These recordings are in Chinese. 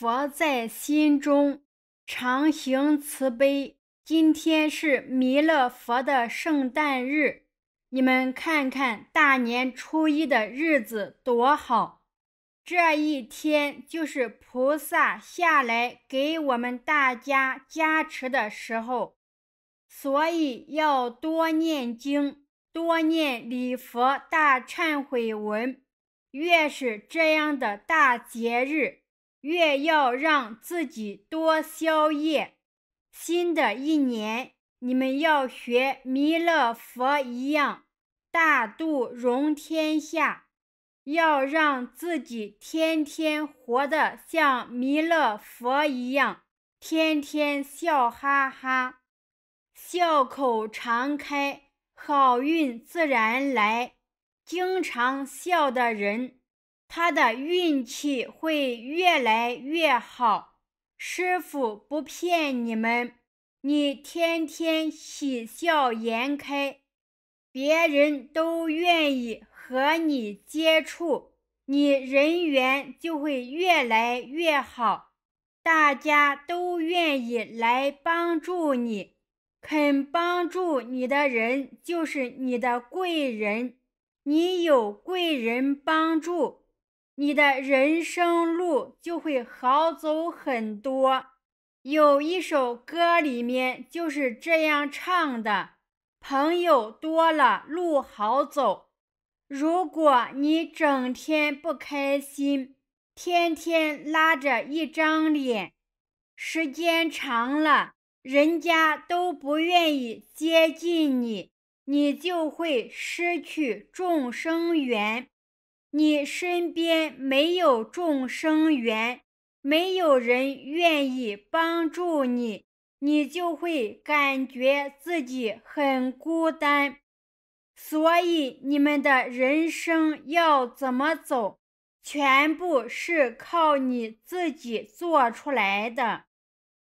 佛在心中，常行慈悲。今天是弥勒佛的圣诞日，你们看看大年初一的日子多好。这一天就是菩萨下来给我们大家加持的时候，所以要多念经，多念礼佛、大忏悔文。越是这样的大节日。越要让自己多消业。新的一年，你们要学弥勒佛一样大度容天下，要让自己天天活得像弥勒佛一样，天天笑哈哈，笑口常开，好运自然来。经常笑的人。他的运气会越来越好。师傅不骗你们，你天天喜笑颜开，别人都愿意和你接触，你人缘就会越来越好，大家都愿意来帮助你。肯帮助你的人就是你的贵人，你有贵人帮助。你的人生路就会好走很多。有一首歌里面就是这样唱的：“朋友多了，路好走。”如果你整天不开心，天天拉着一张脸，时间长了，人家都不愿意接近你，你就会失去众生缘。你身边没有众生缘，没有人愿意帮助你，你就会感觉自己很孤单。所以，你们的人生要怎么走，全部是靠你自己做出来的。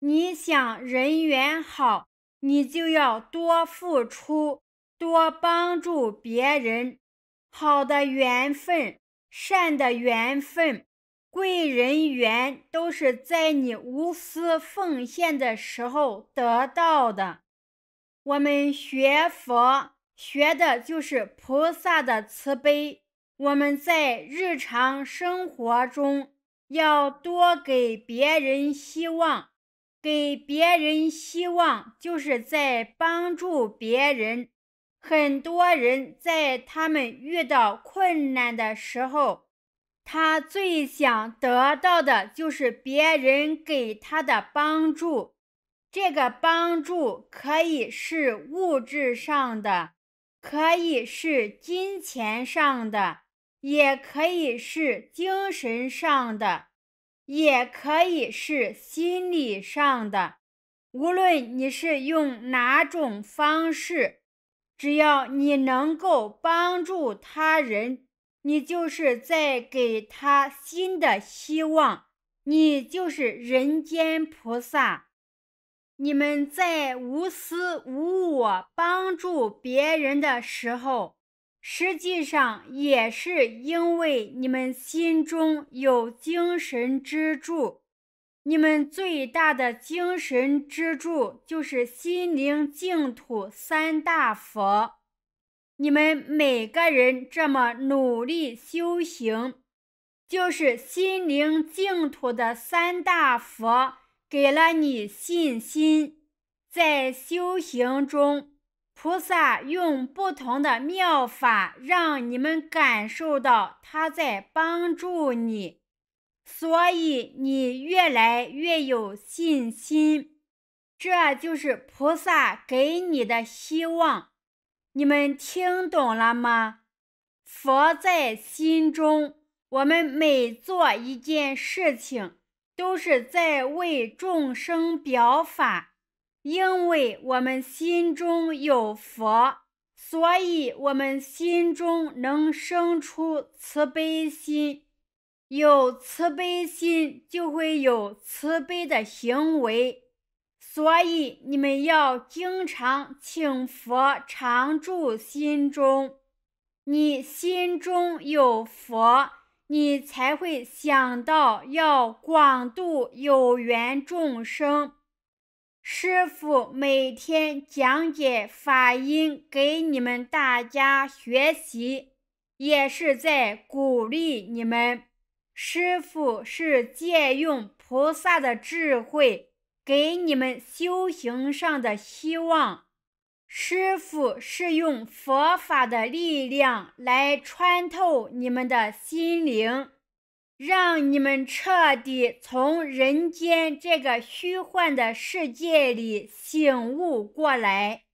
你想人缘好，你就要多付出，多帮助别人。好的缘分，善的缘分，贵人缘，都是在你无私奉献的时候得到的。我们学佛学的就是菩萨的慈悲。我们在日常生活中要多给别人希望，给别人希望就是在帮助别人。很多人在他们遇到困难的时候，他最想得到的就是别人给他的帮助。这个帮助可以是物质上的，可以是金钱上的，也可以是精神上的，也可以是心理上的。无论你是用哪种方式。只要你能够帮助他人，你就是在给他新的希望，你就是人间菩萨。你们在无私无我帮助别人的时候，实际上也是因为你们心中有精神支柱。你们最大的精神支柱就是心灵净土三大佛。你们每个人这么努力修行，就是心灵净土的三大佛给了你信心。在修行中，菩萨用不同的妙法让你们感受到他在帮助你。所以你越来越有信心，这就是菩萨给你的希望。你们听懂了吗？佛在心中，我们每做一件事情，都是在为众生表法。因为我们心中有佛，所以我们心中能生出慈悲心。有慈悲心，就会有慈悲的行为。所以，你们要经常请佛常住心中。你心中有佛，你才会想到要广度有缘众生。师父每天讲解法音给你们大家学习，也是在鼓励你们。师傅是借用菩萨的智慧给你们修行上的希望，师傅是用佛法的力量来穿透你们的心灵，让你们彻底从人间这个虚幻的世界里醒悟过来。